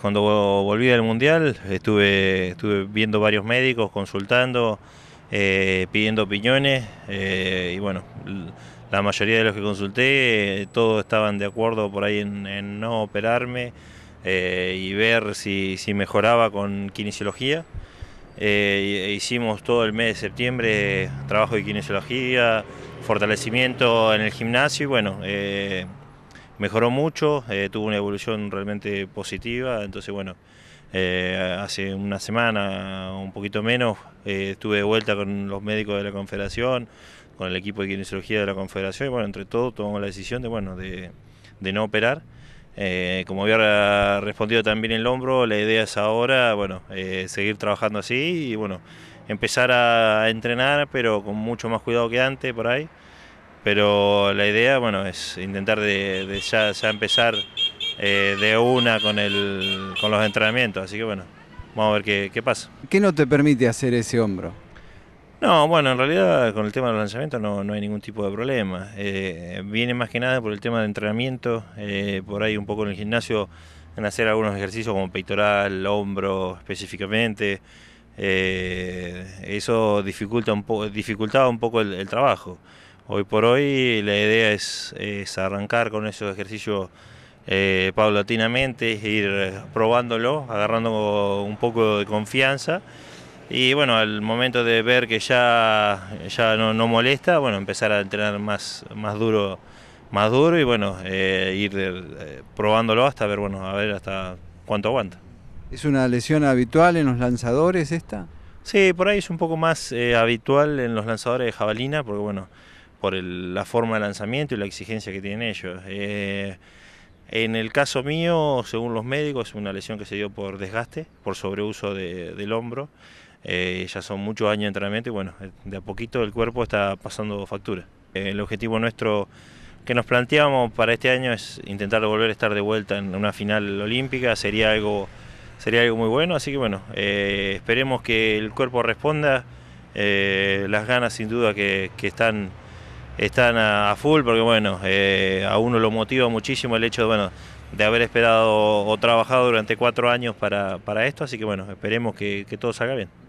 Cuando volví del Mundial estuve, viendo varios médicos, consultando, eh, pidiendo opiniones eh, y bueno, la mayoría de los que consulté eh, todos estaban de acuerdo por ahí en, no operarme y ver si, si, mejoraba con kinesiología. E hicimos todo el mes de septiembre trabajo de kinesiología, fortalecimiento en el gimnasio y bueno, mejoró mucho, eh, tuvo una evolución realmente positiva, entonces bueno, eh, hace una semana, un poquito menos, eh, estuve de vuelta con los médicos de la Confederación, con el equipo de kinesiología de la Confederación, y bueno, entre todos tomamos la decisión de, bueno, de, de no operar. como había respondido también el hombro, la idea es ahora, bueno, seguir trabajando así y bueno, empezar a entrenar, pero con mucho más cuidado que antes por ahí pero la idea, bueno, es intentar de, ya, empezar eh, de una con, los entrenamientos, así que bueno, vamos a ver qué, pasa. ¿Qué no te permite hacer ese hombro? No, bueno, en realidad con el tema de lanzamiento no, hay ningún tipo de problema. Eh, viene más que nada por el tema de entrenamiento, eh, por ahí un poco en el gimnasio, en hacer algunos ejercicios como peitoral, hombro específicamente. eso dificulta un poco, dificultaba un poco el trabajo. Hoy por hoy la idea es, arrancar con esos ejercicios eh, paulatinamente, ir probándolo, agarrando un poco de confianza. Y bueno, al momento de ver que ya, ya no, molesta, bueno, empezar a entrenar más, más duro más duro y bueno, eh, ir eh, probándolo hasta ver, bueno, a ver hasta cuánto aguanta. ¿Es una lesión habitual en los lanzadores esta? Sí, por ahí es un poco más habitual en los lanzadores de jabalina, porque bueno, por la forma de lanzamiento y la exigencia que tienen ellos. Eh, en el caso mío, según los médicos, es una lesión que se dio por desgaste, por sobreuso del hombro. Eh, ya son muchos años de entrenamiento y bueno, eh, de a poquito el cuerpo está pasando factura. el objetivo nuestro que nos planteamos para este año es intentar volver a estar de vuelta en una final olímpica, sería algo, sería algo muy bueno, así que bueno, esperemos que el cuerpo responda, las ganas sin duda que están están a, full porque bueno, eh, a uno lo motiva muchísimo el hecho de, bueno, de haber esperado o trabajado durante cuatro años para, para esto, así que bueno, esperemos que todo salga bien.